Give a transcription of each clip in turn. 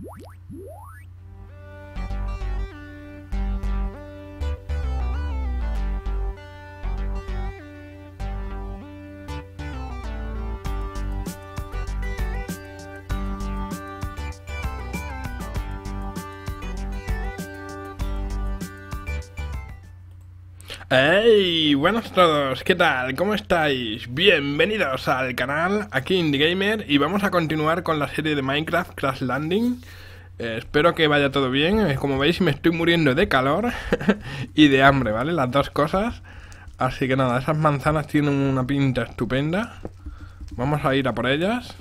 What? ¡Hey! buenos todos, ¿qué tal? ¿Cómo estáis? Bienvenidos al canal, aquí Gamer y vamos a continuar con la serie de Minecraft Crash Landing eh, Espero que vaya todo bien, eh, como veis me estoy muriendo de calor y de hambre, ¿vale? Las dos cosas Así que nada, esas manzanas tienen una pinta estupenda Vamos a ir a por ellas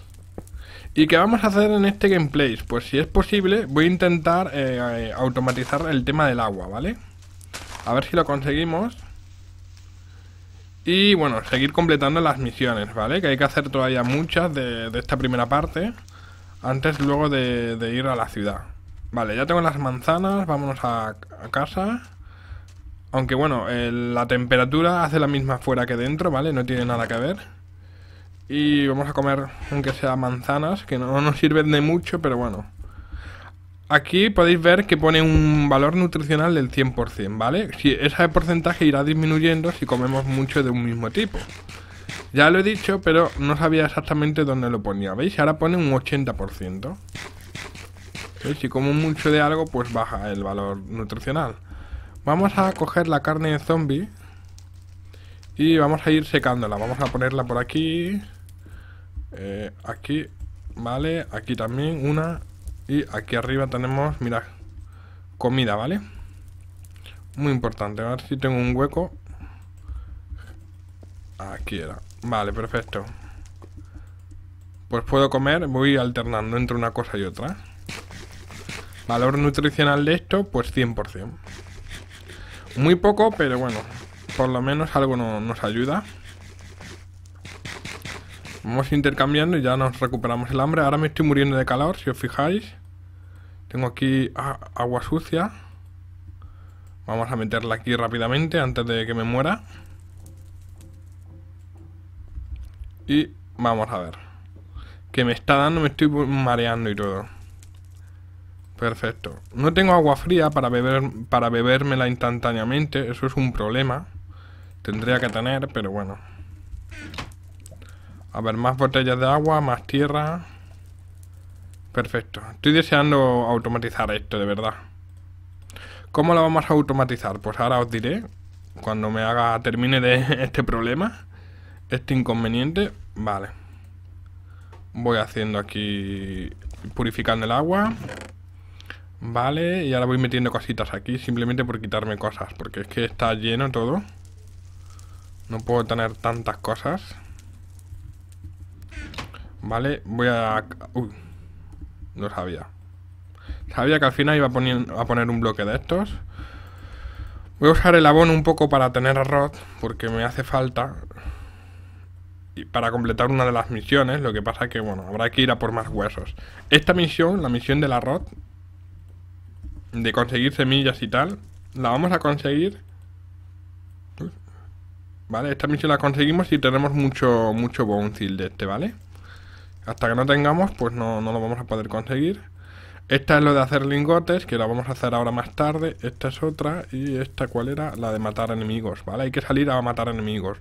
¿Y qué vamos a hacer en este gameplay? Pues si es posible, voy a intentar eh, automatizar el tema del agua, ¿vale? vale a ver si lo conseguimos. Y bueno, seguir completando las misiones, ¿vale? Que hay que hacer todavía muchas de, esta primera parte. Antes luego de, ir a la ciudad. Vale, ya tengo las manzanas, vámonos a, casa. Aunque bueno, la temperatura hace la misma fuera que dentro, ¿vale? No tiene nada que ver. Y vamos a comer, aunque sea manzanas, que no nos sirven de mucho, pero bueno. Aquí podéis ver que pone un valor nutricional del 100%, ¿vale? Si ese porcentaje irá disminuyendo si comemos mucho de un mismo tipo. Ya lo he dicho, pero no sabía exactamente dónde lo ponía, ¿veis? Ahora pone un 80%. Si como mucho de algo, pues baja el valor nutricional. Vamos a coger la carne de zombie y vamos a ir secándola. Vamos a ponerla por aquí, eh, aquí, ¿vale? Aquí también, una y aquí arriba tenemos, mira comida, ¿vale? Muy importante, a ver si tengo un hueco. Aquí era. Vale, perfecto. Pues puedo comer, voy alternando entre una cosa y otra. Valor nutricional de esto, pues 100%. Muy poco, pero bueno, por lo menos algo nos ayuda. Vamos intercambiando y ya nos recuperamos el hambre. Ahora me estoy muriendo de calor, si os fijáis. Tengo aquí ah, agua sucia. Vamos a meterla aquí rápidamente antes de que me muera. Y vamos a ver. Que me está dando, me estoy mareando y todo. Perfecto. No tengo agua fría para beber para bebérmela instantáneamente. Eso es un problema. Tendría que tener, pero bueno. A ver, más botellas de agua, más tierra. Perfecto. Estoy deseando automatizar esto, de verdad. ¿Cómo lo vamos a automatizar? Pues ahora os diré, cuando me haga termine de este problema, este inconveniente. Vale. Voy haciendo aquí, purificando el agua. Vale, y ahora voy metiendo cositas aquí, simplemente por quitarme cosas, porque es que está lleno todo. No puedo tener tantas cosas. ¿Vale? Voy a... Uy, no sabía. Sabía que al final iba a poner, a poner un bloque de estos. Voy a usar el abono un poco para tener arroz, porque me hace falta y para completar una de las misiones. Lo que pasa es que, bueno, habrá que ir a por más huesos. Esta misión, la misión del arroz, de conseguir semillas y tal, la vamos a conseguir. Vale, esta misión la conseguimos Y tenemos mucho, mucho bounce de este, ¿vale? hasta que no tengamos, pues no, lo vamos a poder conseguir. Esta es lo de hacer lingotes, que la vamos a hacer ahora más tarde. Esta es otra. Y esta, ¿cuál era? La de matar enemigos, ¿vale? Hay que salir a matar enemigos.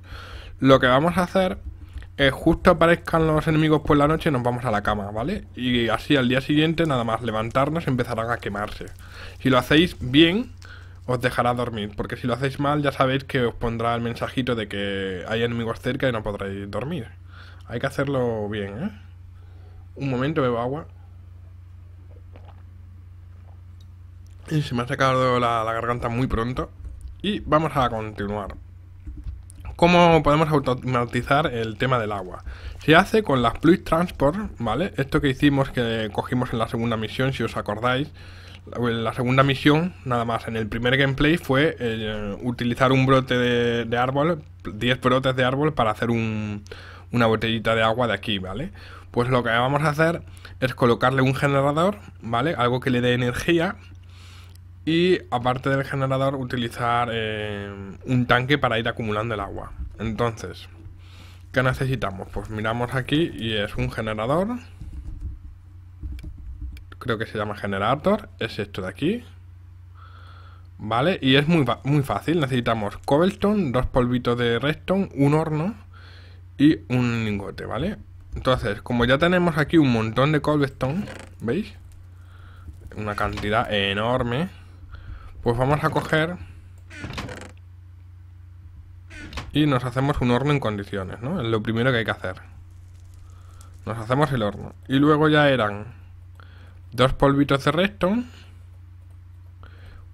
Lo que vamos a hacer es justo aparezcan los enemigos por la noche y nos vamos a la cama, ¿vale? Y así al día siguiente, nada más levantarnos, empezarán a quemarse. Si lo hacéis bien, os dejará dormir. Porque si lo hacéis mal, ya sabéis que os pondrá el mensajito de que hay enemigos cerca y no podréis dormir. Hay que hacerlo bien, ¿eh? Un momento, bebo agua. Y se me ha sacado la, garganta muy pronto. Y vamos a continuar. ¿Cómo podemos automatizar el tema del agua? Se hace con las fluid Transport, ¿vale? Esto que hicimos, que cogimos en la segunda misión, si os acordáis. en La segunda misión, nada más, en el primer gameplay fue eh, utilizar un brote de, de árbol, 10 brotes de árbol para hacer un, una botellita de agua de aquí, ¿vale? Pues lo que vamos a hacer es colocarle un generador, ¿vale? Algo que le dé energía. Y aparte del generador, utilizar eh, un tanque para ir acumulando el agua. Entonces, ¿qué necesitamos? Pues miramos aquí y es un generador. Creo que se llama generator. Es esto de aquí. ¿Vale? Y es muy, muy fácil. Necesitamos cobblestone, dos polvitos de redstone, un horno y un lingote, ¿vale? Entonces, como ya tenemos aquí un montón de cobblestone, ¿veis? Una cantidad enorme. Pues vamos a coger... Y nos hacemos un horno en condiciones, ¿no? Es lo primero que hay que hacer. Nos hacemos el horno. Y luego ya eran... Dos polvitos de redstone.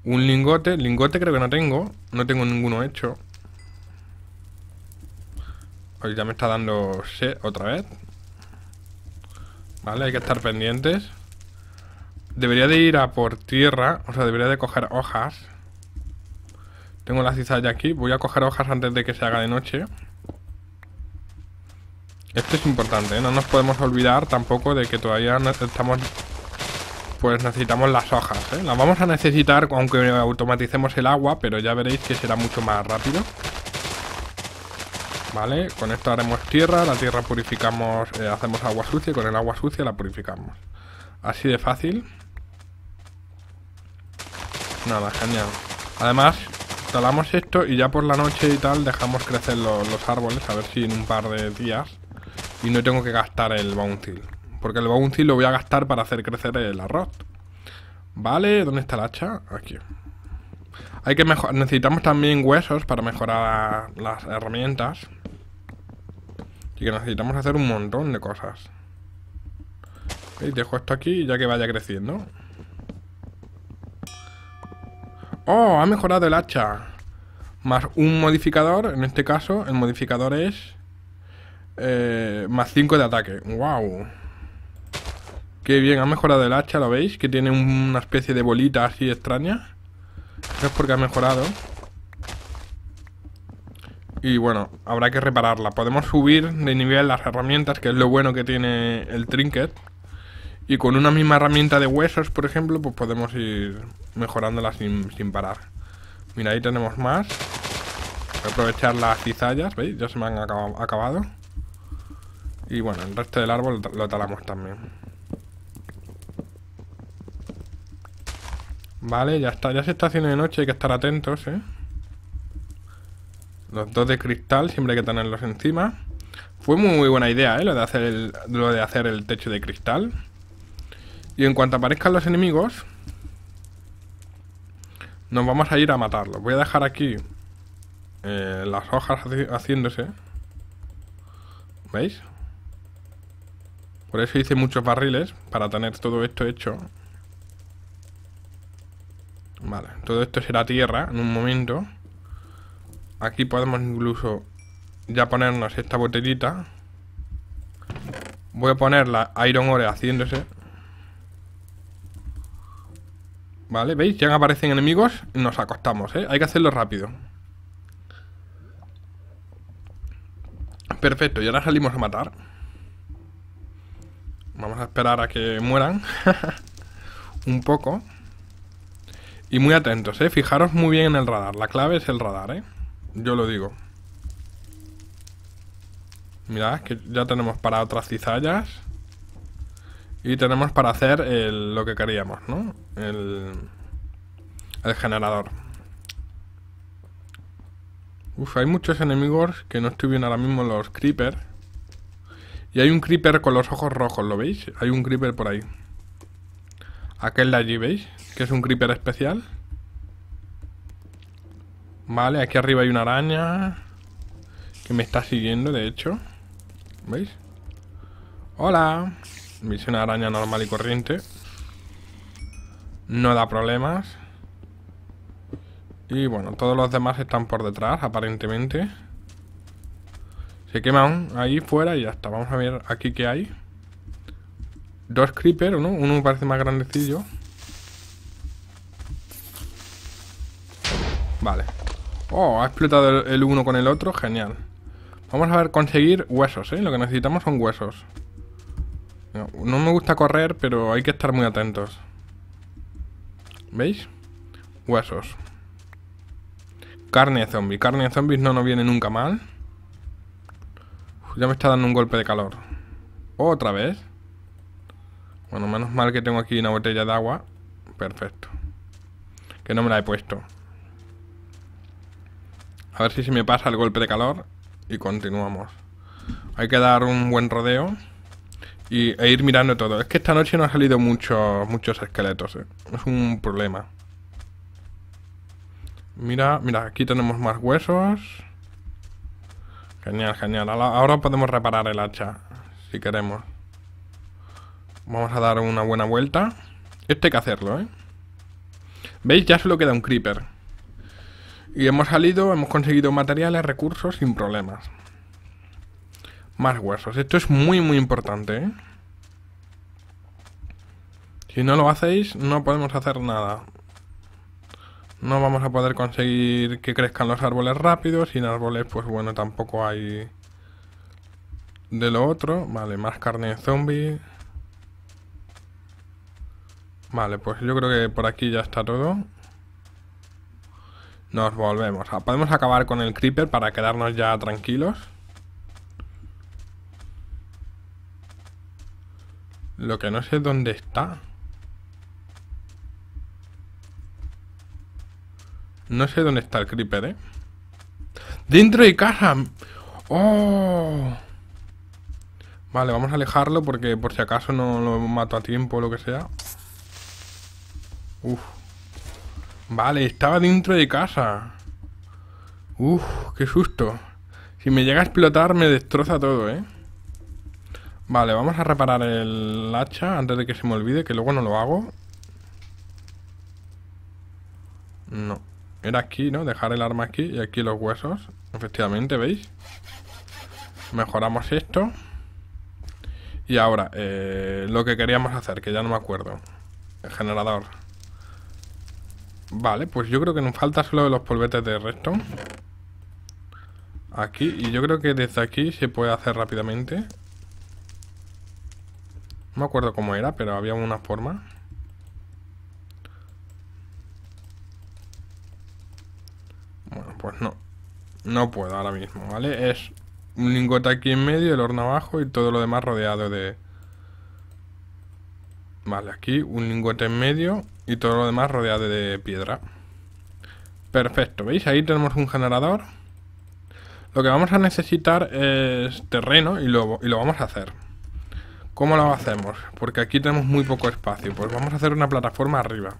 Un lingote. Lingote creo que no tengo. No tengo ninguno hecho. Hoy ya me está dando otra vez. Vale, hay que estar pendientes. Debería de ir a por tierra, o sea, debería de coger hojas. Tengo la cizalla aquí, voy a coger hojas antes de que se haga de noche. Esto es importante, ¿eh? no nos podemos olvidar tampoco de que todavía estamos... Pues necesitamos las hojas, ¿eh? Las vamos a necesitar aunque automaticemos el agua, pero ya veréis que será mucho más rápido. ¿Vale? Con esto haremos tierra, la tierra purificamos, eh, hacemos agua sucia y con el agua sucia la purificamos. Así de fácil. Nada, genial. Además, talamos esto y ya por la noche y tal dejamos crecer los árboles, a ver si en un par de días. Y no tengo que gastar el bounty. Porque el bounty lo voy a gastar para hacer crecer el arroz. Vale, ¿dónde está el hacha? Aquí. Hay que mejor Necesitamos también huesos para mejorar las herramientas y que necesitamos hacer un montón de cosas. dejo esto aquí ya que vaya creciendo. ¡Oh! Ha mejorado el hacha. Más un modificador, en este caso el modificador es... Eh, más 5 de ataque. ¡Wow! Qué bien, ha mejorado el hacha, ¿lo veis? Que tiene una especie de bolita así extraña. Eso es porque ha mejorado y bueno, habrá que repararla. Podemos subir de nivel las herramientas, que es lo bueno que tiene el trinket. Y con una misma herramienta de huesos, por ejemplo, pues podemos ir mejorándola sin, sin parar. Mira, ahí tenemos más. a aprovechar las cizallas, ¿veis? Ya se me han acabado. Y bueno, el resto del árbol lo talamos también. Vale, ya está. Ya se está haciendo de noche, hay que estar atentos, ¿eh? Los dos de cristal siempre hay que tenerlos encima. Fue muy buena idea, ¿eh? Lo de hacer el, de hacer el techo de cristal. Y en cuanto aparezcan los enemigos, nos vamos a ir a matarlos. Voy a dejar aquí eh, las hojas haciéndose. ¿Veis? Por eso hice muchos barriles, para tener todo esto hecho. Vale, todo esto será tierra en un momento. Aquí podemos incluso ya ponernos esta botellita. Voy a poner la Iron Ore haciéndose. Vale, ¿veis? Ya aparecen enemigos nos acostamos, ¿eh? Hay que hacerlo rápido. Perfecto, y ahora salimos a matar. Vamos a esperar a que mueran. Un poco. Y muy atentos, ¿eh? Fijaros muy bien en el radar. La clave es el radar, ¿eh? Yo lo digo. Mirad, que ya tenemos para otras cizallas. Y tenemos para hacer lo que queríamos, ¿no? El, el generador. Uf, hay muchos enemigos que no estuvieron ahora mismo los creeper. Y hay un creeper con los ojos rojos, ¿lo veis? Hay un creeper por ahí. Aquel de allí, ¿veis? Que es un creeper especial. Vale, aquí arriba hay una araña Que me está siguiendo, de hecho ¿Veis? ¡Hola! Es una araña normal y corriente No da problemas Y bueno, todos los demás están por detrás, aparentemente Se queman ahí fuera y ya está Vamos a ver aquí qué hay Dos creeper, ¿no? Uno me parece más grandecillo Vale Oh, ha explotado el uno con el otro, genial. Vamos a ver, conseguir huesos, ¿eh? Lo que necesitamos son huesos. No, me gusta correr, pero hay que estar muy atentos. ¿Veis? Huesos. Carne de zombie. Carne de zombies no nos viene nunca mal. ya me está dando un golpe de calor. ¿Otra vez? Bueno, menos mal que tengo aquí una botella de agua. Perfecto. Que no me la he puesto. A ver si se me pasa el golpe de calor y continuamos. Hay que dar un buen rodeo y, e ir mirando todo. Es que esta noche no han salido muchos, muchos esqueletos, ¿eh? es un problema. Mira, mira, aquí tenemos más huesos. Genial, genial. Ahora podemos reparar el hacha, si queremos. Vamos a dar una buena vuelta. Este hay que hacerlo, ¿eh? ¿Veis? Ya solo queda un creeper. Y hemos salido, hemos conseguido materiales, recursos sin problemas. Más huesos. Esto es muy, muy importante, ¿eh? Si no lo hacéis, no podemos hacer nada. No vamos a poder conseguir que crezcan los árboles rápido. Sin árboles, pues bueno, tampoco hay... De lo otro. Vale, más carne de zombie. Vale, pues yo creo que por aquí ya está todo. Nos volvemos. Ah, podemos acabar con el creeper para quedarnos ya tranquilos. Lo que no sé dónde está. No sé dónde está el creeper, ¿eh? ¡Dentro de casa! ¡Oh! Vale, vamos a alejarlo porque por si acaso no lo mato a tiempo o lo que sea. Uf. Vale, estaba dentro de casa. Uf, qué susto. Si me llega a explotar me destroza todo, ¿eh? Vale, vamos a reparar el hacha antes de que se me olvide, que luego no lo hago. No. Era aquí, ¿no? Dejar el arma aquí y aquí los huesos. Efectivamente, ¿veis? Mejoramos esto. Y ahora, eh, lo que queríamos hacer, que ya no me acuerdo. El generador. Vale, pues yo creo que nos falta solo de los polvetes de resto. Aquí, y yo creo que desde aquí se puede hacer rápidamente. No me acuerdo cómo era, pero había una forma. Bueno, pues no. No puedo ahora mismo, ¿vale? Es un lingote aquí en medio, el horno abajo y todo lo demás rodeado de... Vale, aquí un lingote en medio y todo lo demás rodeado de piedra. Perfecto, ¿veis? Ahí tenemos un generador. Lo que vamos a necesitar es terreno y lo, y lo vamos a hacer. ¿Cómo lo hacemos? Porque aquí tenemos muy poco espacio. Pues vamos a hacer una plataforma arriba.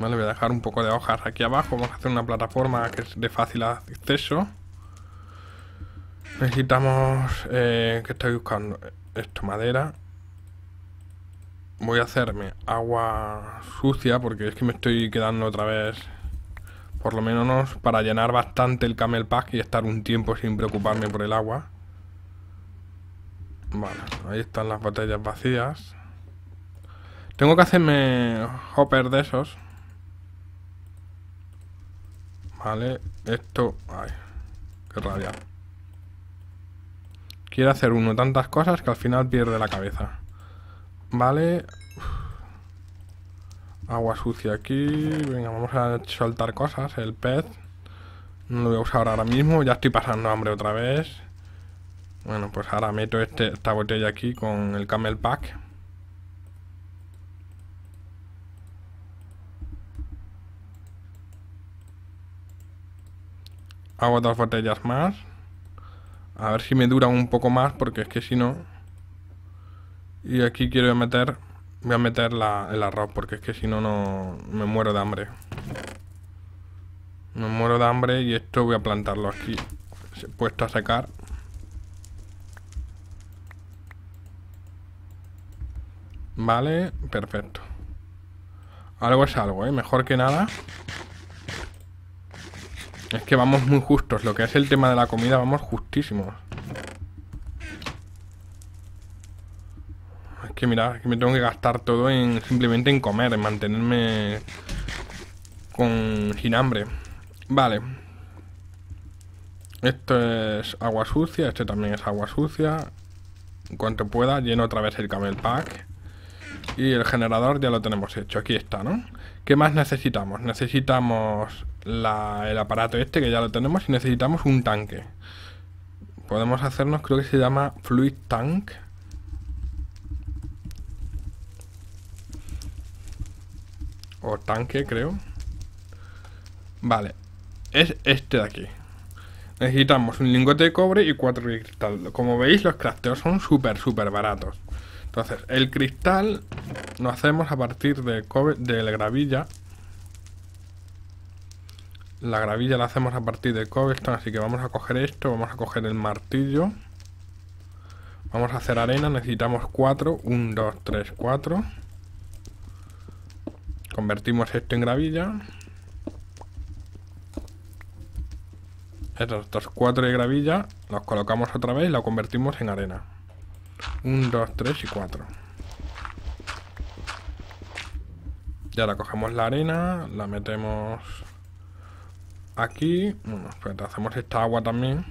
Vale, voy a dejar un poco de hojas aquí abajo. Vamos a hacer una plataforma que es de fácil acceso. Necesitamos... Eh, ¿Qué estoy buscando? Esto, madera voy a hacerme agua sucia porque es que me estoy quedando otra vez por lo menos para llenar bastante el camel pack y estar un tiempo sin preocuparme por el agua vale, ahí están las botellas vacías tengo que hacerme hopper de esos vale, esto ay, qué rabia quiere hacer uno tantas cosas que al final pierde la cabeza Vale. Agua sucia aquí. Venga, vamos a soltar cosas. El pez. No lo voy a usar ahora mismo. Ya estoy pasando hambre otra vez. Bueno, pues ahora meto este, esta botella aquí con el camel pack. Hago dos botellas más. A ver si me dura un poco más porque es que si no... Y aquí quiero meter, voy a meter la, el arroz porque es que si no, no me muero de hambre. Me muero de hambre y esto voy a plantarlo aquí, puesto a sacar. Vale, perfecto. Algo es algo, ¿eh? Mejor que nada. Es que vamos muy justos. Lo que es el tema de la comida, vamos justísimos. que mira, que me tengo que gastar todo en simplemente en comer, en mantenerme con sin hambre. Vale. Esto es agua sucia, este también es agua sucia. En cuanto pueda, lleno otra vez el camel pack. Y el generador ya lo tenemos hecho, aquí está, ¿no? ¿Qué más necesitamos? Necesitamos el aparato este, que ya lo tenemos, y necesitamos un tanque. Podemos hacernos, creo que se llama Fluid Tank. O tanque, creo Vale Es este de aquí Necesitamos un lingote de cobre y cuatro cristal Como veis, los crafteos son súper, súper baratos Entonces, el cristal Lo hacemos a partir del de la gravilla La gravilla la hacemos a partir de cobblestone Así que vamos a coger esto Vamos a coger el martillo Vamos a hacer arena, necesitamos cuatro 1, dos, tres, cuatro Convertimos esto en gravilla. Estos cuatro de gravilla los colocamos otra vez y lo convertimos en arena. 1, 2, 3 y 4. Y ahora cogemos la arena, la metemos aquí. Bueno, pues hacemos esta agua también.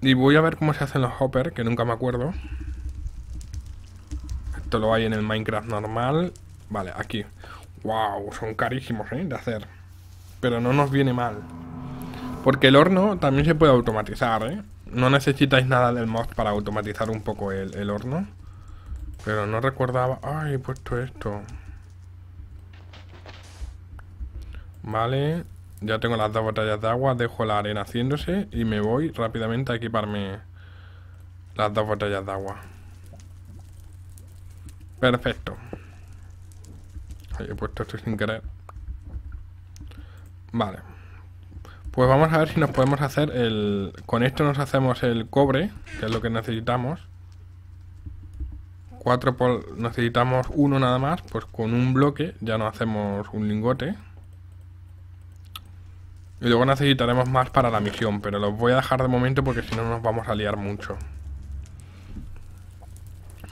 Y voy a ver cómo se hacen los hoppers, que nunca me acuerdo. Esto lo hay en el Minecraft normal Vale, aquí. ¡Wow! Son carísimos, ¿eh? De hacer. Pero no nos viene mal. Porque el horno también se puede automatizar, ¿eh? No necesitáis nada del mod para automatizar un poco el, horno. Pero no recordaba... ¡Ay! He puesto esto. Vale. Ya tengo las dos botellas de agua. Dejo la arena haciéndose. Y me voy rápidamente a equiparme las dos botellas de agua. Perfecto he puesto esto sin querer. Vale. Pues vamos a ver si nos podemos hacer el... Con esto nos hacemos el cobre, que es lo que necesitamos. Cuatro por... Necesitamos uno nada más, pues con un bloque ya nos hacemos un lingote. Y luego necesitaremos más para la misión, pero los voy a dejar de momento porque si no nos vamos a liar mucho.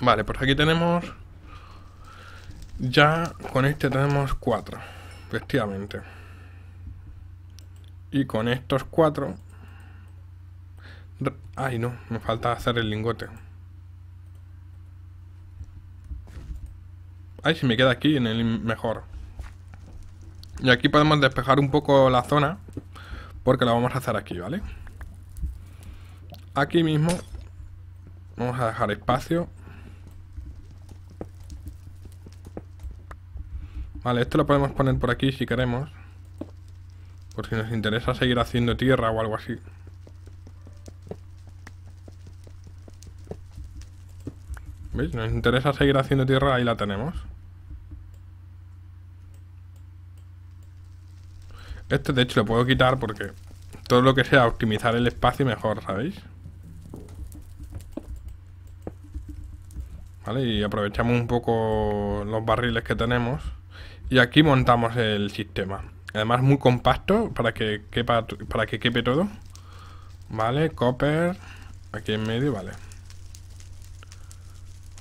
Vale, pues aquí tenemos ya con este tenemos cuatro, efectivamente. Y con estos cuatro, Ay, no, me falta hacer el lingote. Ay, si me queda aquí en el mejor. Y aquí podemos despejar un poco la zona. Porque la vamos a hacer aquí, ¿vale? Aquí mismo. Vamos a dejar espacio. Vale, esto lo podemos poner por aquí si queremos. Por si nos interesa seguir haciendo tierra o algo así. ¿Veis? Nos interesa seguir haciendo tierra, ahí la tenemos. Este de hecho lo puedo quitar porque todo lo que sea optimizar el espacio mejor, ¿sabéis? Vale, y aprovechamos un poco los barriles que tenemos. Y aquí montamos el sistema. Además muy compacto para que quepa, para que quepe todo. Vale, copper. Aquí en medio, vale.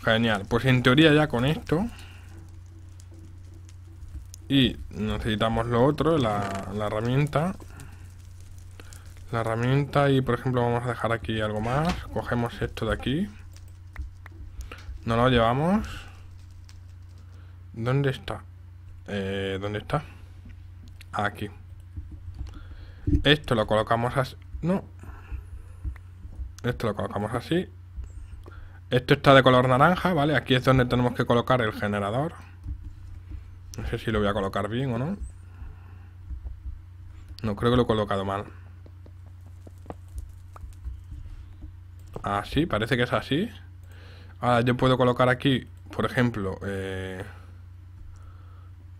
Genial. Pues en teoría ya con esto. Y necesitamos lo otro, la, herramienta. La herramienta y por ejemplo vamos a dejar aquí algo más. Cogemos esto de aquí. No lo llevamos. ¿Dónde está? Eh, ¿Dónde está? Aquí. Esto lo colocamos así. No. Esto lo colocamos así. Esto está de color naranja, ¿vale? Aquí es donde tenemos que colocar el generador. No sé si lo voy a colocar bien o no. No, creo que lo he colocado mal. Así, parece que es así. Ahora yo puedo colocar aquí, por ejemplo, eh,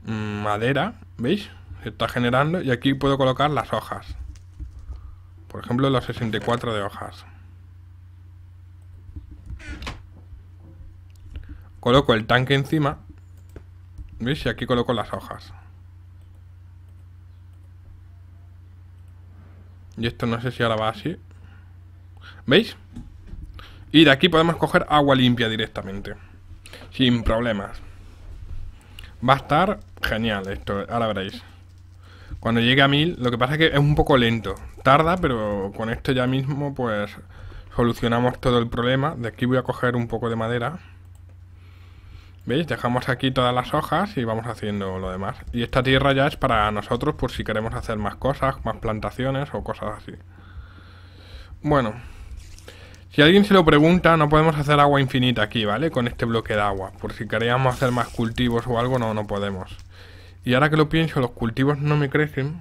madera, ¿veis? Se está generando y aquí puedo colocar las hojas. Por ejemplo, las 64 de hojas. Coloco el tanque encima. ¿Veis? Y aquí coloco las hojas. Y esto no sé si ahora va así. ¿Veis? Y de aquí podemos coger agua limpia directamente. Sin problemas. Va a estar Genial, esto, ahora veréis. Cuando llegue a 1000, lo que pasa es que es un poco lento. Tarda, pero con esto ya mismo, pues, solucionamos todo el problema. De aquí voy a coger un poco de madera. ¿Veis? Dejamos aquí todas las hojas y vamos haciendo lo demás. Y esta tierra ya es para nosotros por si queremos hacer más cosas, más plantaciones o cosas así. Bueno. Si alguien se lo pregunta, no podemos hacer agua infinita aquí, ¿vale? Con este bloque de agua. Por si queríamos hacer más cultivos o algo, no, no podemos. Y ahora que lo pienso, los cultivos no me crecen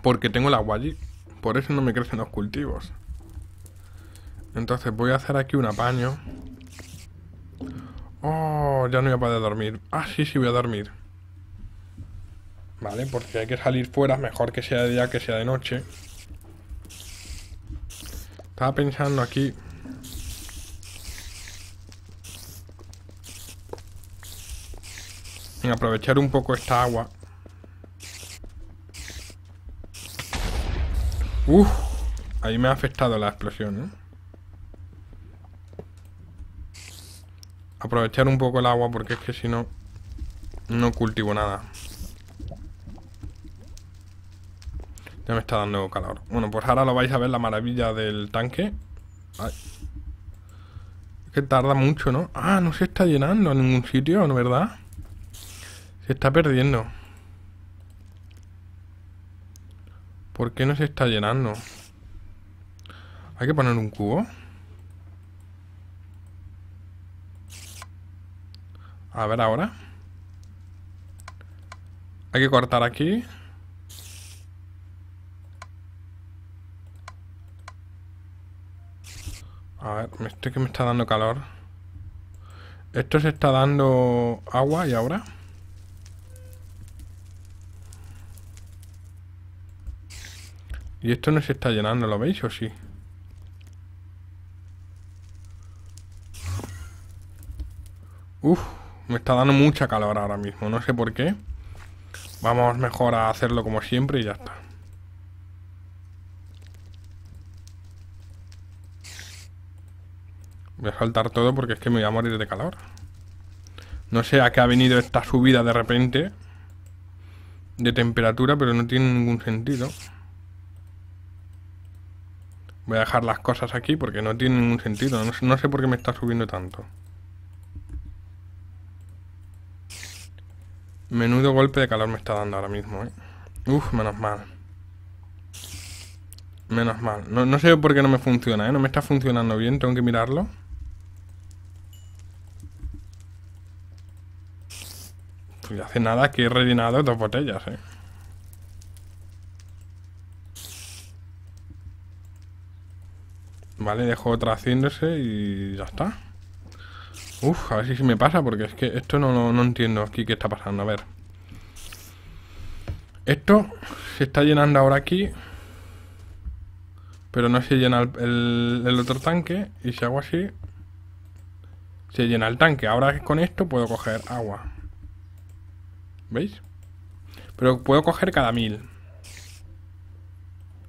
porque tengo el agua allí. Por eso no me crecen los cultivos. Entonces voy a hacer aquí un apaño. Oh, ya no voy a poder dormir. Ah, sí, sí, voy a dormir. Vale, porque hay que salir fuera, mejor que sea de día que sea de noche. Estaba pensando aquí en aprovechar un poco esta agua. Uf, ahí me ha afectado la explosión, ¿eh? Aprovechar un poco el agua porque es que si no, no cultivo nada. Ya me está dando calor. Bueno, pues ahora lo vais a ver la maravilla del tanque. Es que tarda mucho, ¿no? Ah, no se está llenando en ningún sitio, ¿no verdad? está perdiendo. ¿Por qué no se está llenando? Hay que poner un cubo. A ver ahora. Hay que cortar aquí. A ver, este que me está dando calor. Esto se está dando agua y ahora... Y esto no se está llenando, ¿lo veis o sí? Uf, me está dando mucha calor ahora mismo, no sé por qué. Vamos mejor a hacerlo como siempre y ya está. Voy a saltar todo porque es que me voy a morir de calor. No sé a qué ha venido esta subida de repente de temperatura, pero no tiene ningún sentido. Voy a dejar las cosas aquí porque no tiene ningún sentido. No, sé por qué me está subiendo tanto. Menudo golpe de calor me está dando ahora mismo, ¿eh? Uf, menos mal. Menos mal. No, sé por qué no me funciona, ¿eh? No me está funcionando bien, tengo que mirarlo. Pues y hace nada que he rellenado dos botellas, ¿eh? Vale, dejo otra haciéndose y ya está. Uf, a ver si me pasa, porque es que esto no, entiendo aquí qué está pasando. A ver. Esto se está llenando ahora aquí. Pero no se llena el otro tanque. Y si hago así, se llena el tanque. Ahora con esto puedo coger agua. ¿Veis? Pero puedo coger cada mil.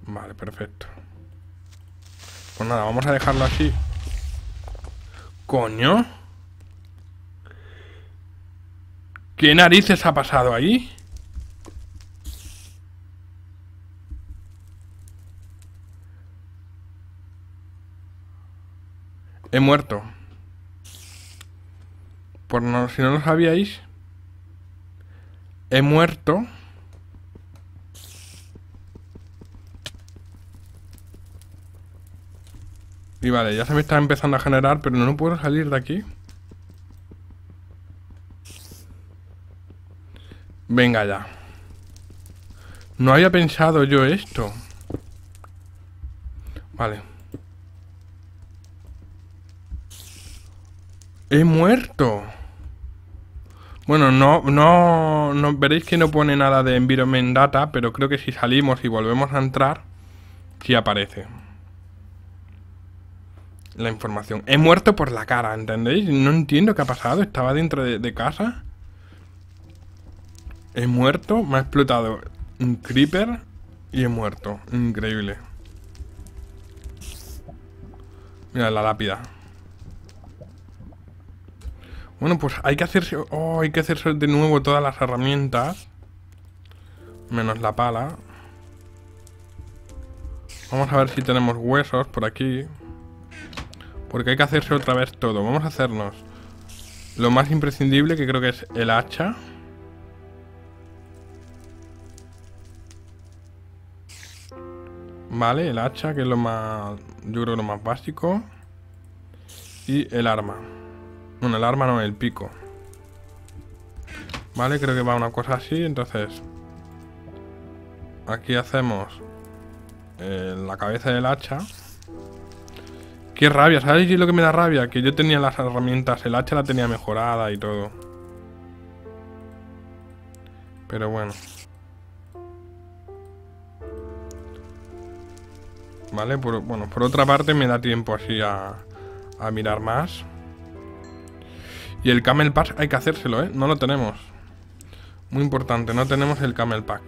Vale, perfecto. Pues nada, vamos a dejarlo así. Coño. ¿Qué narices ha pasado ahí? He muerto. Por no, si no lo sabíais, he muerto. Y vale, ya se me está empezando a generar, pero no puedo salir de aquí. Venga ya. No había pensado yo esto. Vale. He muerto. Bueno, no, no, no, veréis que no pone nada de environment data, pero creo que si salimos y volvemos a entrar, sí aparece la información. He muerto por la cara, ¿entendéis? No entiendo qué ha pasado. Estaba dentro de, casa. He muerto, me ha explotado un creeper y he muerto. Increíble. Mira la lápida. Bueno, pues hay que hacerse... Oh, hay que hacerse de nuevo todas las herramientas. Menos la pala. Vamos a ver si tenemos huesos por aquí. Porque hay que hacerse otra vez todo. Vamos a hacernos lo más imprescindible, que creo que es el hacha. Vale, el hacha, que es lo más... Yo creo lo más básico. Y el arma. Bueno, el arma no, el pico. Vale, creo que va una cosa así, entonces... Aquí hacemos eh, la cabeza del hacha. Qué rabia, ¿sabes qué lo que me da rabia? Que yo tenía las herramientas, el hacha la tenía mejorada y todo. Pero bueno. Vale, por, bueno, por otra parte me da tiempo así a, a mirar más. Y el camel pack hay que hacérselo, ¿eh? No lo tenemos. Muy importante, no tenemos el camel pack.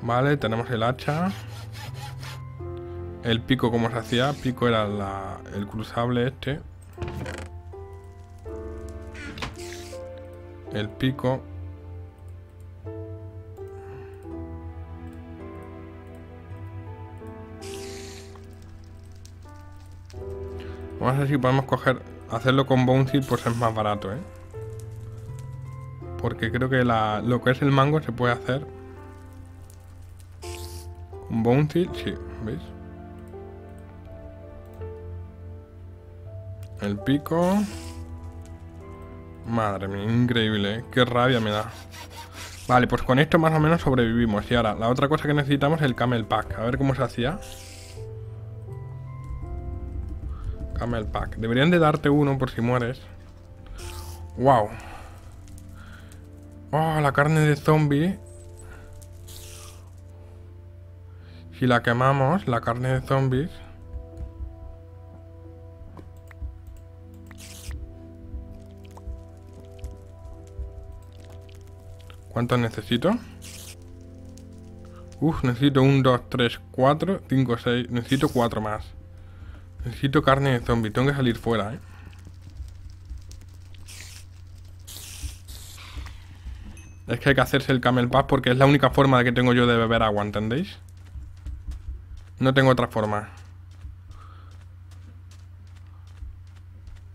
Vale, tenemos el hacha. El pico, como se hacía? Pico era el cruzable este. El pico. Vamos a ver si podemos coger... Hacerlo con bouncy pues es más barato, ¿eh? Porque creo que lo que es el mango se puede hacer... con bouncy, sí, ¿veis? El pico. Madre mía, increíble, ¿eh? qué rabia me da. Vale, pues con esto más o menos sobrevivimos. Y ahora, la otra cosa que necesitamos es el camel pack. A ver cómo se hacía. Camel pack. Deberían de darte uno por si mueres. Wow. Oh, la carne de zombie. Si la quemamos, la carne de zombies. ¿Cuántos necesito? Uf, necesito un, 2, 3, 4, 5, seis... Necesito cuatro más. Necesito carne de zombie. Tengo que salir fuera, ¿eh? Es que hay que hacerse el camel pass porque es la única forma que tengo yo de beber agua, ¿entendéis? No tengo otra forma.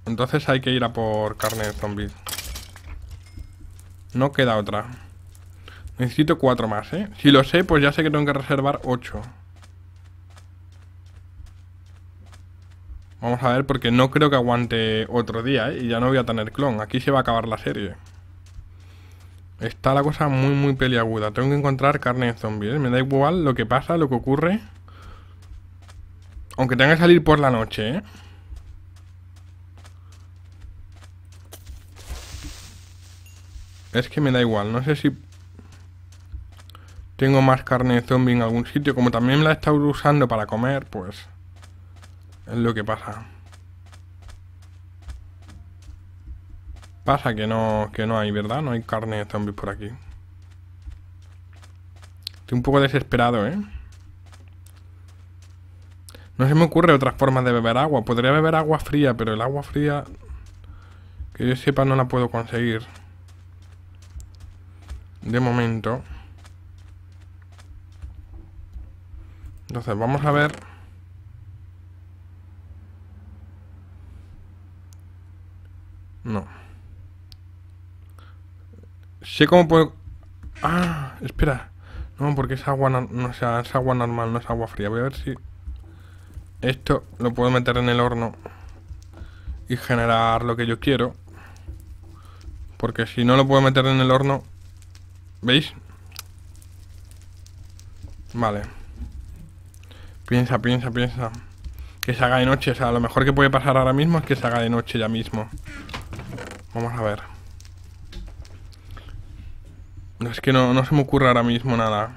Entonces hay que ir a por carne de zombies. No queda otra. Necesito cuatro más, ¿eh? Si lo sé, pues ya sé que tengo que reservar ocho. Vamos a ver, porque no creo que aguante otro día, ¿eh? Y ya no voy a tener clon. Aquí se va a acabar la serie. Está la cosa muy, muy peliaguda. Tengo que encontrar carne en zombies. ¿eh? Me da igual lo que pasa, lo que ocurre. Aunque tenga que salir por la noche, ¿eh? Es que me da igual. No sé si tengo más carne de zombie en algún sitio. Como también la he estado usando para comer, pues es lo que pasa. Pasa que no, que no hay, ¿verdad? No hay carne de zombies por aquí. Estoy un poco desesperado, ¿eh? No se me ocurre otra forma de beber agua. Podría beber agua fría, pero el agua fría... Que yo sepa no la puedo conseguir. De momento... Entonces, vamos a ver... No. Sé cómo puedo... Ah, espera. No, porque es agua, no, es agua normal, no es agua fría. Voy a ver si esto lo puedo meter en el horno y generar lo que yo quiero. Porque si no lo puedo meter en el horno... ¿Veis? Vale. Piensa, piensa, piensa. Que se haga de noche. O sea, lo mejor que puede pasar ahora mismo es que se haga de noche ya mismo. Vamos a ver. es que no, no se me ocurre ahora mismo nada.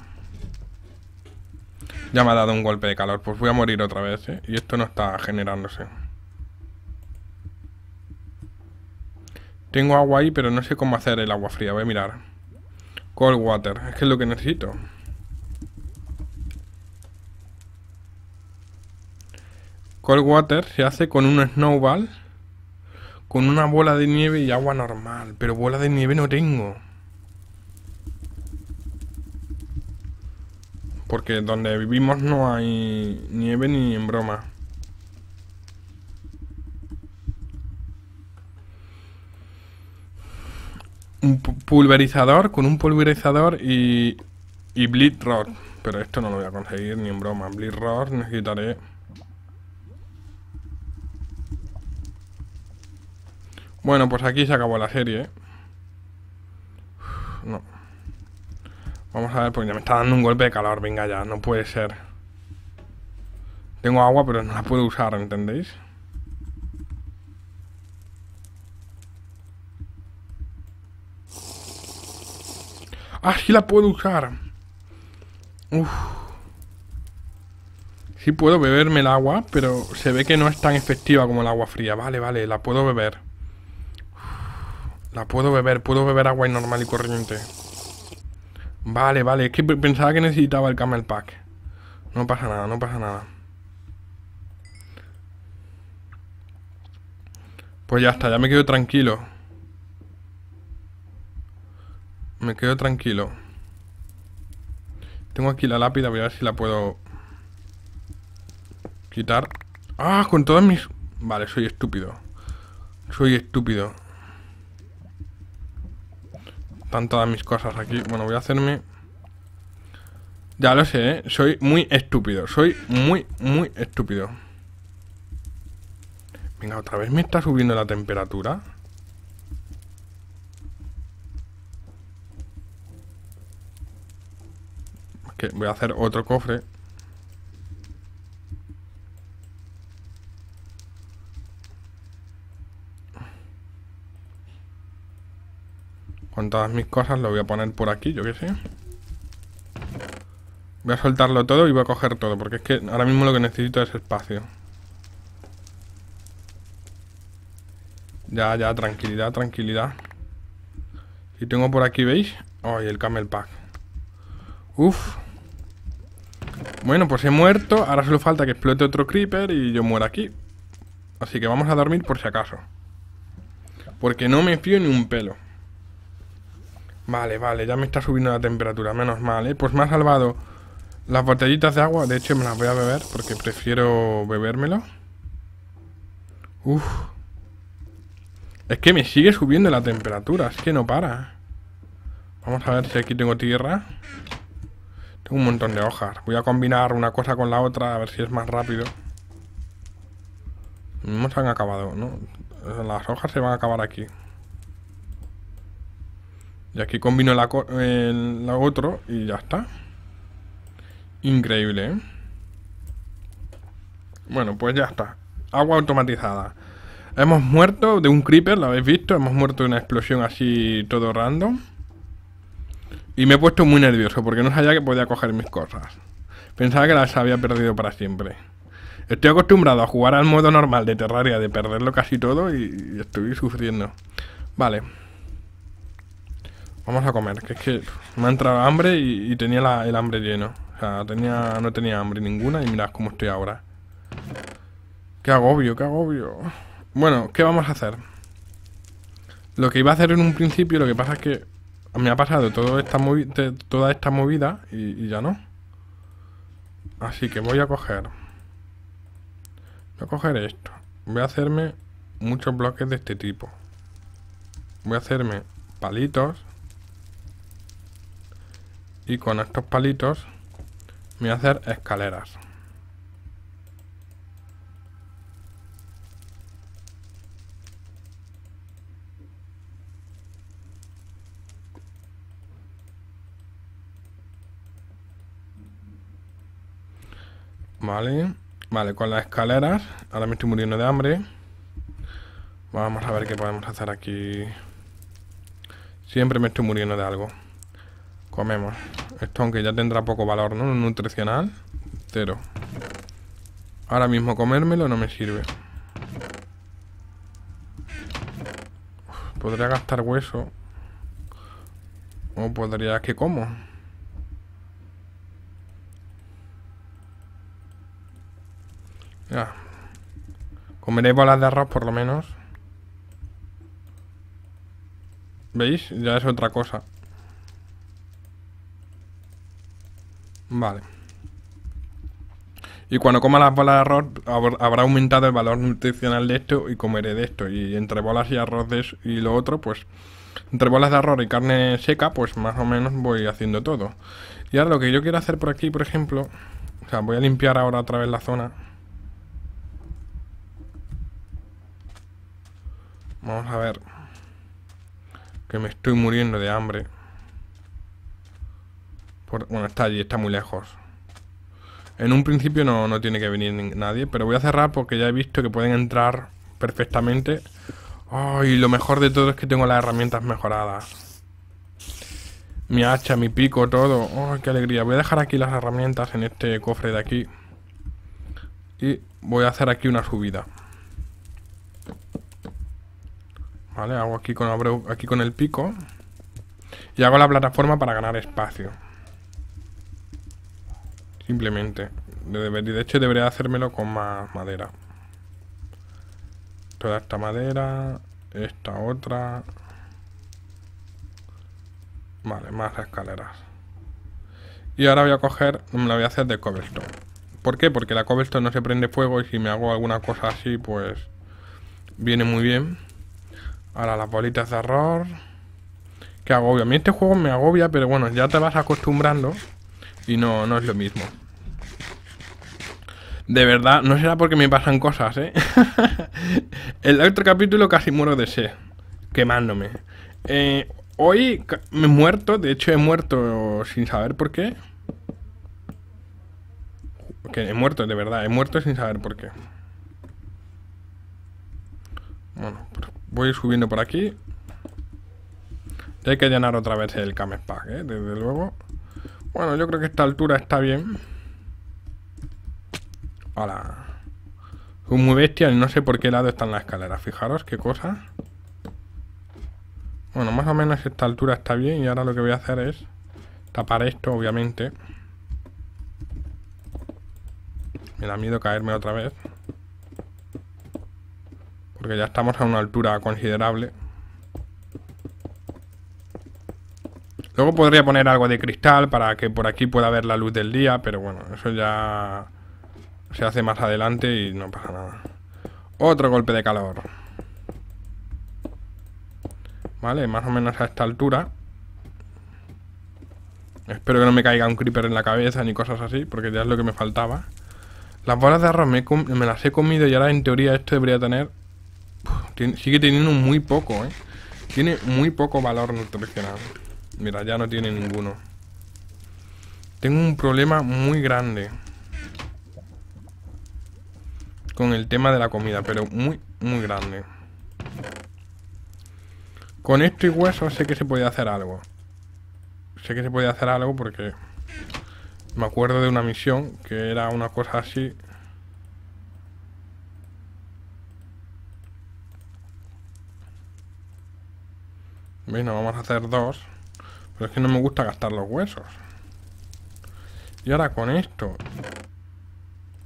Ya me ha dado un golpe de calor. Pues voy a morir otra vez, ¿eh? Y esto no está generándose. Tengo agua ahí, pero no sé cómo hacer el agua fría. Voy a mirar. Cold water. Es que es lo que necesito. Cold water se hace con un snowball, con una bola de nieve y agua normal, pero bola de nieve no tengo. Porque donde vivimos no hay nieve ni en broma. Un pulverizador, con un pulverizador y, y Bleed Rod. Pero esto no lo voy a conseguir ni en broma. Bleed Rod necesitaré... Bueno, pues aquí se acabó la serie. ¿eh? no. Vamos a ver, porque ya me está dando un golpe de calor. Venga ya, no puede ser. Tengo agua, pero no la puedo usar, ¿entendéis? ¡Ah, sí la puedo usar! Uf. Sí puedo beberme el agua, pero se ve que no es tan efectiva como el agua fría. Vale, vale, la puedo beber. La puedo beber, puedo beber agua normal y corriente. Vale, vale, es que pensaba que necesitaba el camel pack. No pasa nada, no pasa nada. Pues ya está, ya me quedo tranquilo. Me quedo tranquilo. Tengo aquí la lápida, voy a ver si la puedo quitar. ¡Ah! Con todas mis... Vale, soy estúpido. Soy estúpido. Están todas mis cosas aquí. Bueno, voy a hacerme... Ya lo sé, ¿eh? Soy muy estúpido. Soy muy, muy estúpido. Venga, otra vez me está subiendo la temperatura. Que voy a hacer otro cofre. con todas mis cosas. Lo voy a poner por aquí, yo qué sé. Voy a soltarlo todo y voy a coger todo, porque es que ahora mismo lo que necesito es espacio. Ya, ya, tranquilidad, tranquilidad. Y tengo por aquí, ¿veis? Ay, el camel pack. Uf. Bueno, pues he muerto. Ahora solo falta que explote otro creeper y yo muera aquí. Así que vamos a dormir por si acaso. Porque no me fío ni un pelo. Vale, vale, ya me está subiendo la temperatura, menos mal, ¿eh? Pues me ha salvado las botellitas de agua. De hecho, me las voy a beber porque prefiero bebérmelo. Uff Es que me sigue subiendo la temperatura, es que no para. Vamos a ver si aquí tengo tierra. Tengo un montón de hojas. Voy a combinar una cosa con la otra a ver si es más rápido. No se han acabado, ¿no? Las hojas se van a acabar aquí. Y aquí combino la, el, otro y ya está. Increíble, ¿eh? Bueno, pues ya está. Agua automatizada. Hemos muerto de un creeper, lo habéis visto. Hemos muerto de una explosión así todo random. Y me he puesto muy nervioso porque no sabía que podía coger mis cosas. Pensaba que las había perdido para siempre. Estoy acostumbrado a jugar al modo normal de Terraria, de perderlo casi todo y estoy sufriendo. Vale. Vamos a comer, que es que me ha entrado hambre y, tenía el hambre lleno. O sea, tenía, no tenía hambre ninguna y mirad cómo estoy ahora. Qué agobio, qué agobio. Bueno, ¿qué vamos a hacer? Lo que iba a hacer en un principio, lo que pasa es que me ha pasado todo esta toda esta movida y ya no. Así que voy a coger... Voy a coger esto. Voy a hacerme muchos bloques de este tipo. Voy a hacerme palitos y con estos palitos voy a hacer escaleras. Vale, vale, con las escaleras Ahora me estoy muriendo de hambre Vamos a ver qué podemos hacer aquí Siempre me estoy muriendo de algo Comemos. Esto aunque ya tendrá poco valor, ¿no? Nutricional. pero Ahora mismo comérmelo no me sirve. podría gastar hueso. O podría... que como? Ya. Comeré bolas de arroz por lo menos. ¿Veis? Ya es otra cosa. Vale. Y cuando coma las bolas de arroz, habrá aumentado el valor nutricional de esto y comeré de esto. Y entre bolas y arroz y lo otro, pues entre bolas de arroz y carne seca, pues más o menos voy haciendo todo. Y ahora lo que yo quiero hacer por aquí, por ejemplo, o sea, voy a limpiar ahora otra vez la zona. Vamos a ver. Que me estoy muriendo de hambre bueno, está allí, está muy lejos. En un principio no, no tiene que venir nadie, pero voy a cerrar porque ya he visto que pueden entrar perfectamente. Ay, y lo mejor de todo es que tengo las herramientas mejoradas. Mi hacha, mi pico, todo. Oh, qué alegría. Voy a dejar aquí las herramientas en este cofre de aquí. Y voy a hacer aquí una subida. Vale, hago aquí con, aquí con el pico. Y hago la plataforma para ganar espacio. Simplemente. De hecho, debería hacérmelo con más madera. Toda esta madera, esta otra. Vale, más escaleras. Y ahora voy a coger, me la voy a hacer de cobblestone. ¿Por qué? Porque la cobblestone no se prende fuego y si me hago alguna cosa así, pues viene muy bien. Ahora las bolitas de error Que agobia. A mí este juego me agobia, pero bueno, ya te vas acostumbrando y no, no es lo mismo. De verdad, no será porque me pasan cosas, ¿eh? el otro capítulo casi muero de sed, quemándome. Eh, hoy me he muerto, de hecho he muerto sin saber por qué. Que he muerto, de verdad, he muerto sin saber por qué. Bueno, pues voy subiendo por aquí. hay que llenar otra vez el camespack, ¿eh? Desde luego. Bueno, yo creo que esta altura está bien. Hola. Son muy bestial y no sé por qué lado están las escaleras. Fijaros qué cosa. Bueno, más o menos esta altura está bien y ahora lo que voy a hacer es tapar esto, obviamente. Me da miedo caerme otra vez. Porque ya estamos a una altura considerable. Luego podría poner algo de cristal para que por aquí pueda ver la luz del día, pero bueno, eso ya se hace más adelante y no pasa nada. Otro golpe de calor. Vale, más o menos a esta altura. Espero que no me caiga un creeper en la cabeza ni cosas así, porque ya es lo que me faltaba. Las bolas de arroz me, las he comido y ahora en teoría esto debería tener... sigue teniendo muy poco, ¿eh? Tiene muy poco valor nutricional. Mira, ya no tiene ninguno. Tengo un problema muy grande con el tema de la comida, pero muy, muy grande. Con esto y huesos sé que se podía hacer algo. Sé que se podía hacer algo porque me acuerdo de una misión que era una cosa así. Bueno, vamos a hacer dos. Pero es que no me gusta gastar los huesos. Y ahora con esto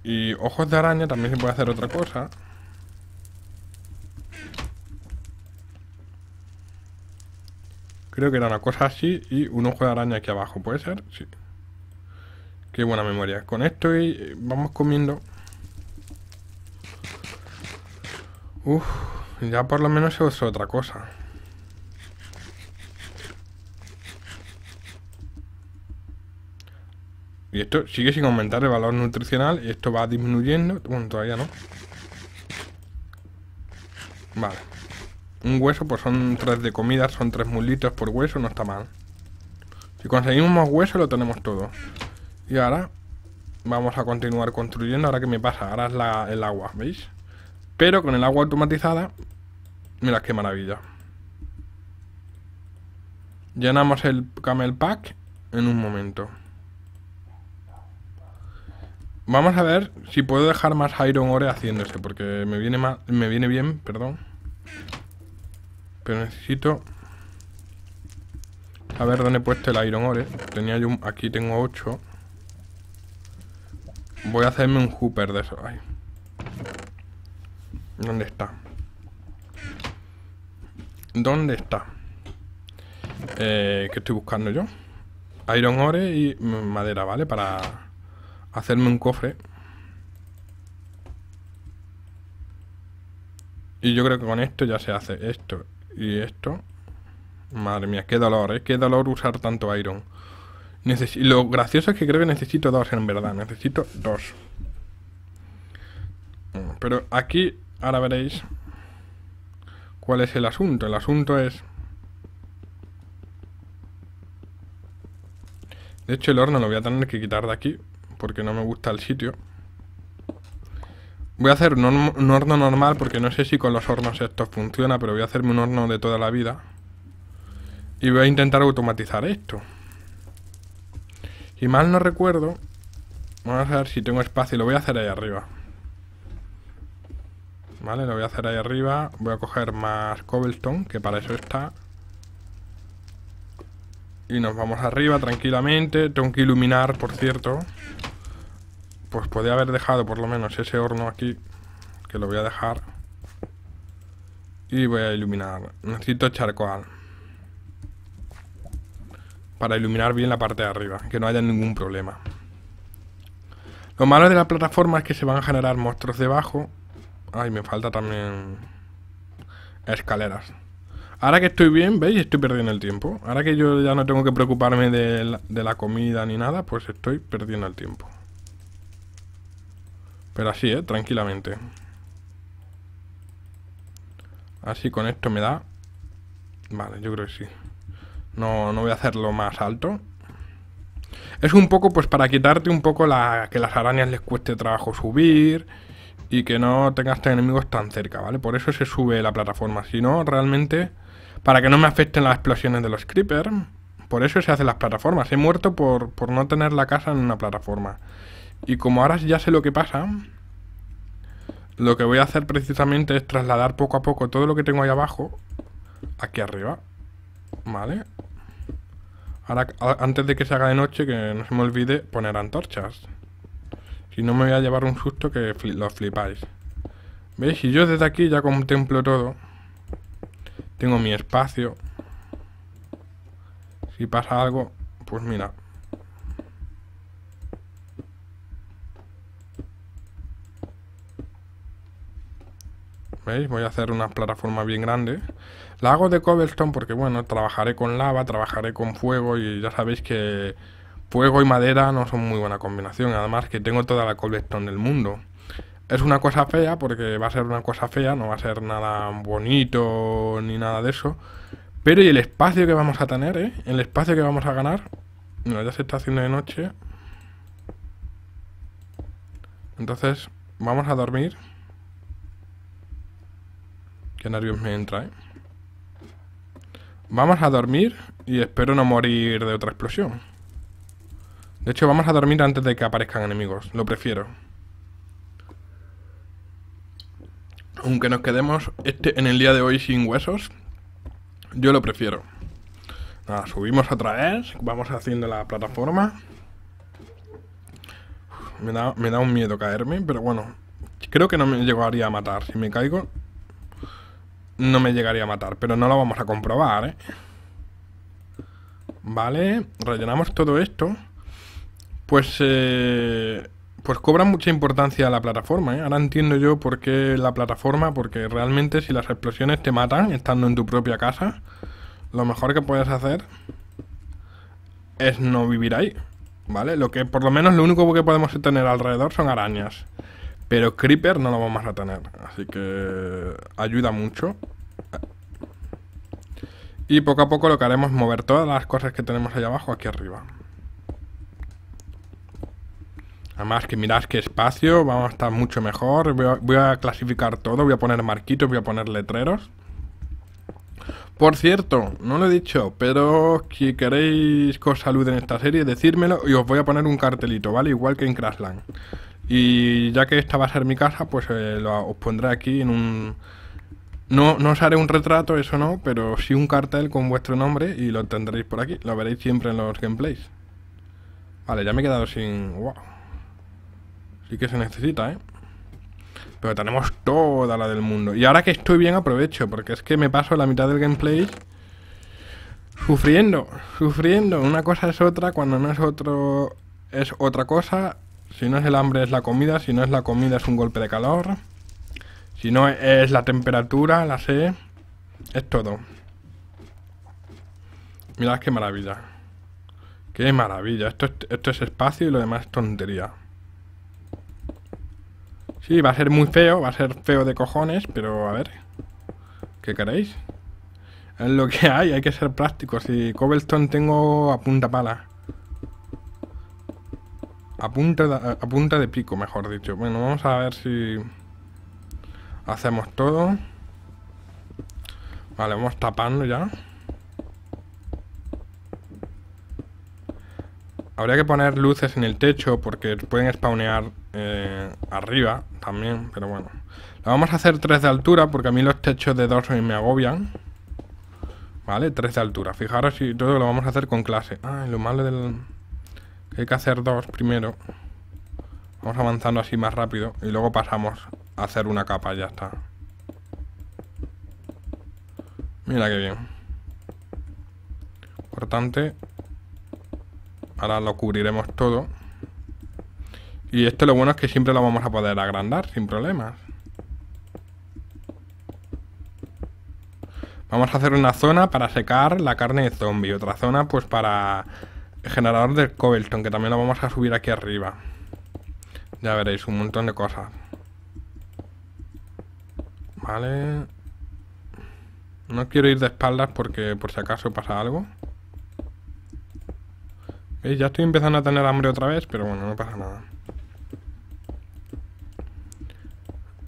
y ojos de araña también se puede hacer otra cosa. Creo que era una cosa así y un ojo de araña aquí abajo, ¿puede ser? Sí. Qué buena memoria. Con esto eh, vamos comiendo. Uf, ya por lo menos se usa otra cosa. Y esto sigue sin aumentar el valor nutricional. Y esto va disminuyendo. Bueno, todavía no. Vale. Un hueso, pues son tres de comida. Son tres mulitos por hueso. No está mal. Si conseguimos más hueso, lo tenemos todo. Y ahora vamos a continuar construyendo. Ahora que me pasa. Ahora es el agua, ¿veis? Pero con el agua automatizada. Mirad qué maravilla. Llenamos el camel pack en un momento. Vamos a ver si puedo dejar más Iron Ore haciéndose, porque me viene, me viene bien, perdón. Pero necesito a ver dónde he puesto el Iron Ore. Tenía yo aquí tengo 8. Voy a hacerme un Hooper de eso. ¿Dónde está? ¿Dónde está? Eh, ¿Qué estoy buscando yo? Iron Ore y madera, ¿vale? Para hacerme un cofre. Y yo creo que con esto ya se hace esto y esto. Madre mía, qué dolor, ¿eh? Qué dolor usar tanto iron. lo gracioso es que creo que necesito dos, en verdad. Necesito dos. Mm, pero aquí, ahora veréis cuál es el asunto. El asunto es... De hecho, el horno lo voy a tener que quitar de aquí porque no me gusta el sitio. Voy a hacer un, horno normal porque no sé si con los hornos estos funciona, pero voy a hacerme un horno de toda la vida. Y voy a intentar automatizar esto. Si mal no recuerdo, vamos a ver si tengo espacio. Lo voy a hacer ahí arriba. Vale, lo voy a hacer ahí arriba. Voy a coger más cobblestone, que para eso está. Y nos vamos arriba tranquilamente. Tengo que iluminar, por cierto. Pues podría haber dejado por lo menos ese horno aquí. Que lo voy a dejar. Y voy a iluminar. Necesito charcoal. Para iluminar bien la parte de arriba. Que no haya ningún problema. Lo malo de la plataforma es que se van a generar monstruos debajo. Ay, me falta también... Escaleras. Ahora que estoy bien, ¿veis? Estoy perdiendo el tiempo. Ahora que yo ya no tengo que preocuparme de la, comida ni nada, pues estoy perdiendo el tiempo. Pero así, ¿eh? Tranquilamente. Así con esto me da... Vale, yo creo que sí. No, no voy a hacerlo más alto. Es un poco pues para quitarte un poco la, que las arañas les cueste trabajo subir y que no tengas enemigos tan cerca, ¿vale? Por eso se sube la plataforma. Si no, realmente para que no me afecten las explosiones de los creepers. Por eso se hacen las plataformas. He muerto por, por no tener la casa en una plataforma. Y como ahora ya sé lo que pasa, lo que voy a hacer precisamente es trasladar poco a poco todo lo que tengo ahí abajo aquí arriba. Vale. Ahora, antes de que se haga de noche, que no se me olvide poner antorchas. Si no me voy a llevar un susto que lo los flipáis. ¿Veis? Y yo desde aquí ya contemplo todo. Tengo mi espacio. Si pasa algo, pues mira. ¿Veis? Voy a hacer una plataforma bien grande. La hago de cobblestone porque, bueno, trabajaré con lava, trabajaré con fuego y ya sabéis que fuego y madera no son muy buena combinación. Además que tengo toda la cobblestone del mundo es una cosa fea porque va a ser una cosa fea, no va a ser nada bonito ni nada de eso. Pero y el espacio que vamos a tener, ¿eh? El espacio que vamos a ganar. No, ya se está haciendo de noche. Entonces, vamos a dormir. Qué nervios me entra, ¿eh? Vamos a dormir y espero no morir de otra explosión. De hecho, vamos a dormir antes de que aparezcan enemigos. Lo prefiero. aunque nos quedemos este, en el día de hoy sin huesos, yo lo prefiero. Nada, subimos otra vez, vamos haciendo la plataforma. me, da, un miedo caerme, pero bueno, creo que no me llegaría a matar. Si me caigo, no me llegaría a matar, pero no lo vamos a comprobar, ¿eh? Vale, rellenamos todo esto. Pues eh, pues cobra mucha importancia la plataforma. ¿eh? Ahora entiendo yo por qué la plataforma, porque realmente si las explosiones te matan estando en tu propia casa, lo mejor que puedes hacer es no vivir ahí. ¿Vale? Lo que por lo menos lo único que podemos tener alrededor son arañas. Pero creeper no lo vamos a tener. Así que ayuda mucho. Y poco a poco lo que haremos es mover todas las cosas que tenemos allá abajo aquí arriba. Además que mirad qué espacio, vamos a estar mucho mejor. Voy a, clasificar todo, voy a poner marquitos, voy a poner letreros. Por cierto, no lo he dicho, pero si queréis que os saluden en esta serie, decírmelo y os voy a poner un cartelito, ¿vale? Igual que en Crashland. Y ya que esta va a ser mi casa, pues eh, lo, os pondré aquí en un... No, no os haré un retrato, eso no, pero sí un cartel con vuestro nombre y lo tendréis por aquí. Lo veréis siempre en los gameplays. Vale, ya me he quedado sin... ¡Wow! Sí que se necesita, ¿eh? Pero tenemos toda la del mundo. Y ahora que estoy bien aprovecho, porque es que me paso la mitad del gameplay sufriendo, sufriendo. Una cosa es otra, cuando no es otro es otra cosa. Si no es el hambre es la comida, si no es la comida es un golpe de calor. Si no es la temperatura, la sé, es todo. Mirad qué maravilla. Qué maravilla. Esto, esto es espacio y lo demás es tontería. Sí, va a ser muy feo, va a ser feo de cojones, pero a ver. ¿Qué queréis? Es lo que hay, hay que ser prácticos. Si y Cobblestone tengo a punta pala. A punta, a punta de pico, mejor dicho. Bueno, vamos a ver si hacemos todo. Vale, vamos tapando ya. Habría que poner luces en el techo porque pueden spawnear eh, arriba también, pero bueno. Lo vamos a hacer tres de altura porque a mí los techos de 2 me agobian. Vale, tres de altura. Fijaros si todo lo vamos a hacer con clase. Ah, lo malo del... hay que hacer dos primero. Vamos avanzando así más rápido y luego pasamos a hacer una capa, ya está. Mira qué bien. Importante Ahora lo cubriremos todo. Y esto lo bueno es que siempre lo vamos a poder agrandar sin problemas. Vamos a hacer una zona para secar la carne de zombie. Otra zona pues para el generador del cobblestone, que también lo vamos a subir aquí arriba. Ya veréis, un montón de cosas. Vale. No quiero ir de espaldas porque por si acaso pasa algo. Eh, ya estoy empezando a tener hambre otra vez, pero bueno, no pasa nada.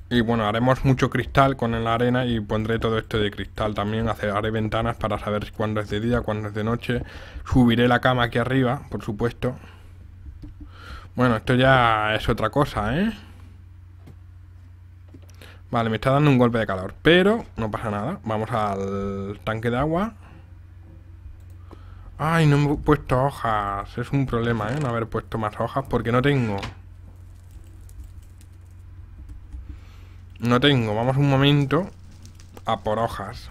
Y bueno, haremos mucho cristal con la arena y pondré todo esto de cristal también. Haré ventanas para saber cuándo es de día, cuándo es de noche. Subiré la cama aquí arriba, por supuesto. Bueno, esto ya es otra cosa, ¿eh? Vale, me está dando un golpe de calor, pero no pasa nada. Vamos al tanque de agua. Ay, no he puesto hojas. Es un problema, ¿eh? No haber puesto más hojas porque no tengo. No tengo. Vamos un momento a por hojas.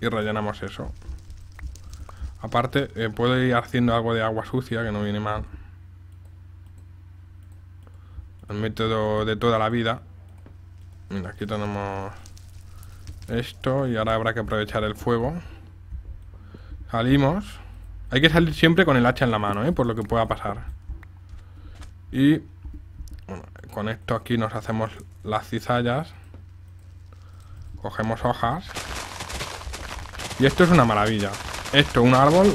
Y rellenamos eso. Aparte, eh, puedo ir haciendo algo de agua sucia, que no viene mal. El método de toda la vida. Mira, aquí tenemos esto y ahora habrá que aprovechar el fuego. Salimos. Hay que salir siempre con el hacha en la mano, ¿eh? Por lo que pueda pasar. Y... con esto aquí nos hacemos las cizallas. Cogemos hojas. Y esto es una maravilla. Esto, un árbol,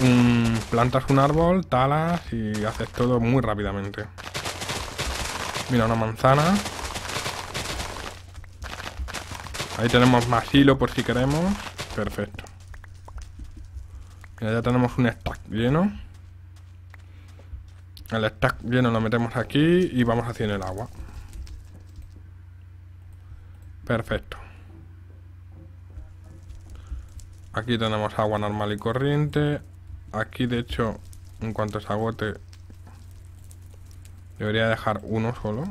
plantas un árbol, talas y haces todo muy rápidamente. Mira, una manzana. Ahí tenemos más hilo por si queremos. Perfecto ya tenemos un stack lleno. El stack lleno lo metemos aquí y vamos haciendo el agua. Perfecto. Aquí tenemos agua normal y corriente. Aquí de hecho, en cuanto se agote, debería dejar uno solo.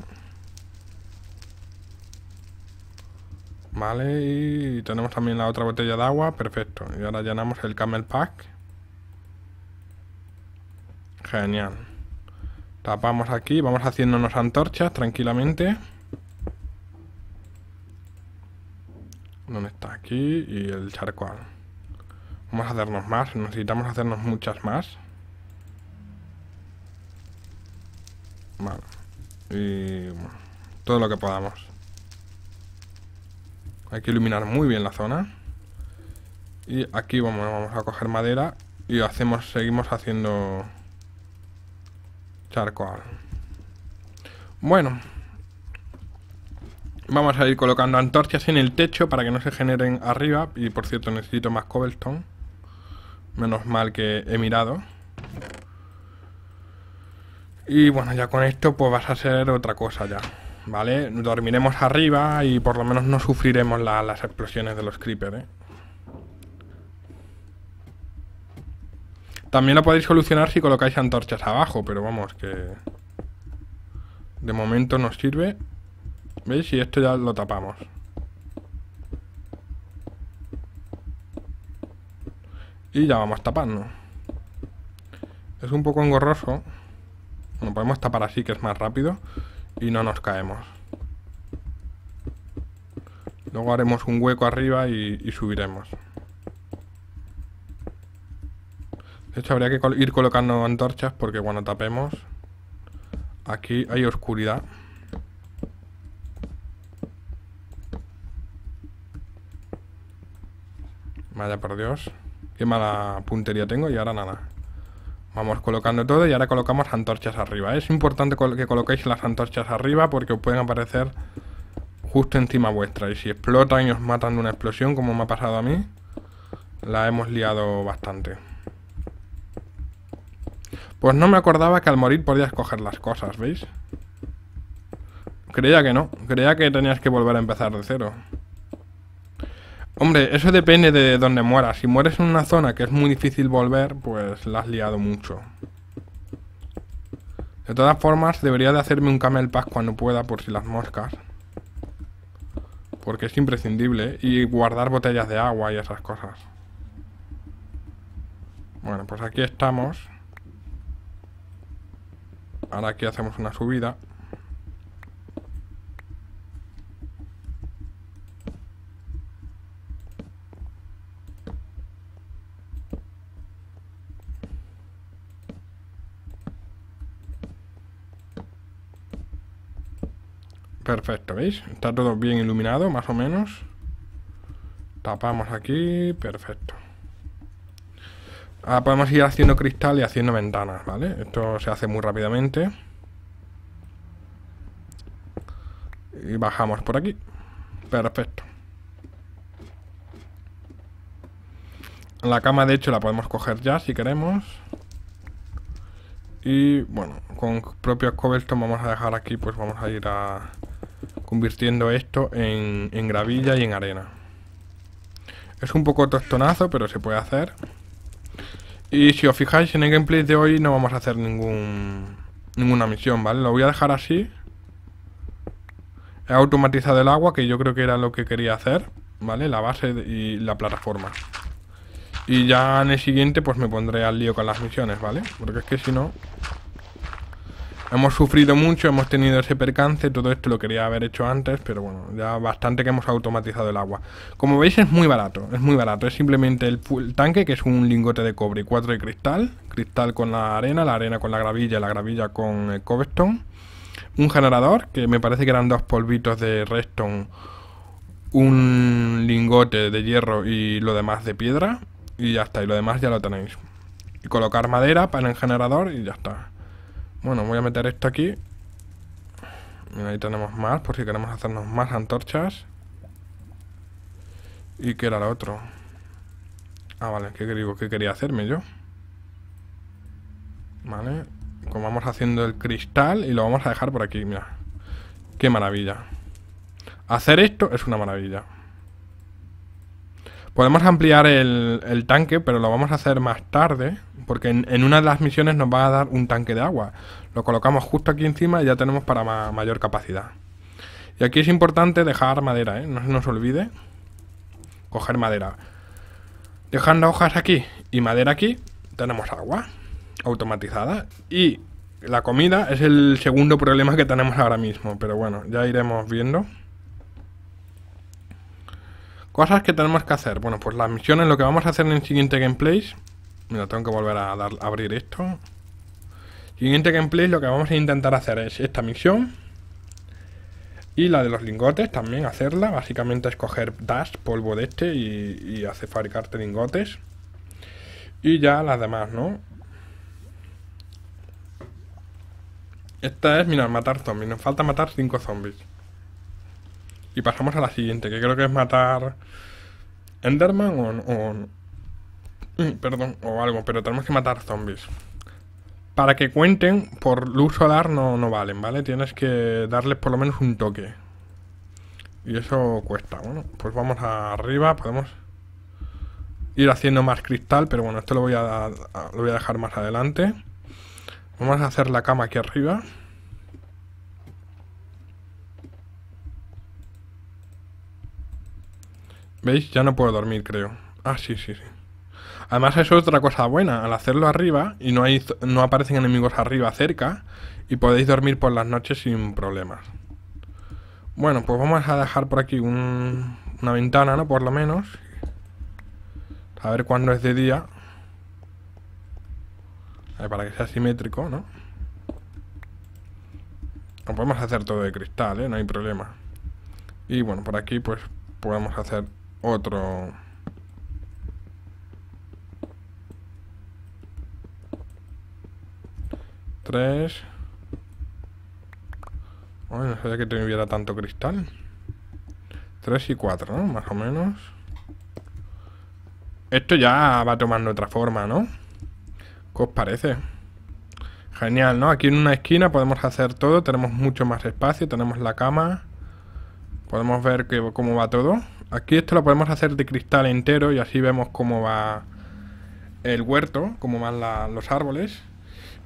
Vale, y tenemos también la otra botella de agua, perfecto. Y ahora llenamos el camel pack. Genial. Tapamos aquí, vamos haciéndonos antorchas tranquilamente. ¿Dónde está? Aquí y el charcoal. Vamos a hacernos más, necesitamos hacernos muchas más. Vale. Y todo lo que podamos. Hay que iluminar muy bien la zona. Y aquí vamos, vamos a coger madera y hacemos, seguimos haciendo... Charcoal. Bueno. Vamos a ir colocando antorchas en el techo para que no se generen arriba. Y por cierto, necesito más cobblestone. Menos mal que he mirado. Y bueno, ya con esto pues vas a hacer otra cosa ya. ¿Vale? Dormiremos arriba y por lo menos no sufriremos las explosiones de los creepers, ¿eh? También lo podéis solucionar si colocáis antorchas abajo, pero vamos, que... De momento nos sirve. ¿Veis? Y esto ya lo tapamos. Y ya vamos tapando. Es un poco engorroso. Bueno, podemos tapar así, que es más rápido. Y no nos caemos. Luego haremos un hueco arriba y, y subiremos. De hecho, habría que ir colocando antorchas porque cuando tapemos... Aquí hay oscuridad. Vaya por Dios. Qué mala puntería tengo y ahora nada. Vamos colocando todo y ahora colocamos antorchas arriba. Es importante que coloquéis las antorchas arriba porque os pueden aparecer justo encima vuestra. Y si explotan y os matan de una explosión, como me ha pasado a mí, la hemos liado bastante. Pues no me acordaba que al morir podías coger las cosas, ¿veis? Creía que no, creía que tenías que volver a empezar de cero. Hombre, eso depende de dónde mueras. Si mueres en una zona que es muy difícil volver, pues la has liado mucho. De todas formas, debería de hacerme un camel pass cuando pueda por si las moscas. Porque es imprescindible. ¿eh? Y guardar botellas de agua y esas cosas. Bueno, pues aquí estamos ahora aquí hacemos una subida Perfecto, ¿veis? Está todo bien iluminado, más o menos. Tapamos aquí, perfecto. Ahora podemos ir haciendo cristal y haciendo ventanas, ¿vale? Esto se hace muy rápidamente. Y bajamos por aquí. Perfecto. La cama, de hecho, la podemos coger ya si queremos. Y bueno, con propios cobertos vamos a dejar aquí, pues vamos a ir a convirtiendo esto en, en gravilla y en arena. Es un poco tostonazo, pero se puede hacer. Y si os fijáis, en el gameplay de hoy no vamos a hacer ningún ninguna misión, ¿vale? Lo voy a dejar así. He automatizado el agua, que yo creo que era lo que quería hacer, ¿vale? La base y la plataforma. Y ya en el siguiente pues me pondré al lío con las misiones, ¿vale? Porque es que si no... Hemos sufrido mucho, hemos tenido ese percance, todo esto lo quería haber hecho antes, pero bueno, ya bastante que hemos automatizado el agua. Como veis es muy barato, es muy barato, es simplemente el, tanque que es un lingote de cobre y cuatro de cristal, cristal con la arena, la arena con la gravilla, la gravilla con el cobblestone, un generador, que me parece que eran dos polvitos de redstone, un lingote de hierro y lo demás de piedra, y ya está, y lo demás ya lo tenéis. Y colocar madera para el generador y ya está. Bueno, voy a meter esto aquí. Mira, ahí tenemos más, por si queremos hacernos más antorchas. ¿Y qué era lo otro? Ah, vale, ¿qué, digo, qué quería hacerme yo? Vale, como vamos haciendo el cristal y lo vamos a dejar por aquí, mira. ¡Qué maravilla! Hacer esto es una maravilla. Podemos ampliar el, tanque, pero lo vamos a hacer más tarde, porque en, una de las misiones nos va a dar un tanque de agua. Lo colocamos justo aquí encima y ya tenemos para mayor capacidad. Y aquí es importante dejar madera, ¿eh? no se nos olvide coger madera. Dejando hojas aquí y madera aquí, tenemos agua automatizada. Y la comida es el segundo problema que tenemos ahora mismo, pero bueno, ya iremos viendo. Cosas que tenemos que hacer. Bueno, pues las misiones, lo que vamos a hacer en el siguiente gameplay. Mira, tengo que volver a, dar, a abrir esto. Siguiente gameplay, lo que vamos a intentar hacer es esta misión. Y la de los lingotes también hacerla. Básicamente es coger dash, polvo de este, y, y hacer fabricarte lingotes. Y ya las demás, ¿no? Esta es, mira, matar zombies. Nos falta matar 5 zombies. Y pasamos a la siguiente, que creo que es matar Enderman o, mm, perdón, o algo, pero tenemos que matar zombies. Para que cuenten, por luz solar no, no valen, ¿vale? Tienes que darles por lo menos un toque. Y eso cuesta. Bueno, pues vamos arriba, podemos ir haciendo más cristal, pero bueno, esto lo voy a, a, lo voy a dejar más adelante. Vamos a hacer la cama aquí arriba. ¿Veis? Ya no puedo dormir, creo. Ah, sí, sí, sí. Además, es otra cosa buena. Al hacerlo arriba y no, hay, no aparecen enemigos arriba cerca, y podéis dormir por las noches sin problemas. Bueno, pues vamos a dejar por aquí una ventana, ¿no? Por lo menos. A ver cuándo es de día. para que sea simétrico, ¿no? podemos hacer todo de cristal, ¿eh? No hay problema. Y bueno, por aquí pues podemos hacer otro tres bueno, no sabía que tuviera tanto cristal Tres y cuatro, ¿no? Más o menos Esto ya va tomando otra forma, ¿no? ¿Qué os parece? Genial, ¿no? Aquí en una esquina podemos hacer todo Tenemos mucho más espacio Tenemos la cama Podemos ver que, cómo va todo Aquí esto lo podemos hacer de cristal entero y así vemos cómo va el huerto, cómo van los árboles.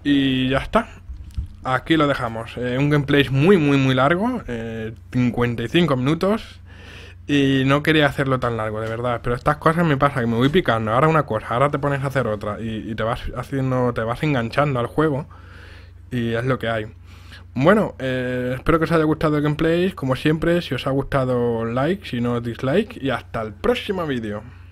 Y ya está. Aquí lo dejamos. Eh, un gameplay muy, muy, muy largo. 55 eh, minutos. Y no quería hacerlo tan largo, de verdad. Pero estas cosas me pasan, que me voy picando. Ahora una cosa, ahora te pones a hacer otra. Y, y te vas haciendo, te vas enganchando al juego. Y es lo que hay. Bueno, eh, espero que os haya gustado el gameplay. Como siempre, si os ha gustado, like, si no, dislike. Y hasta el próximo vídeo.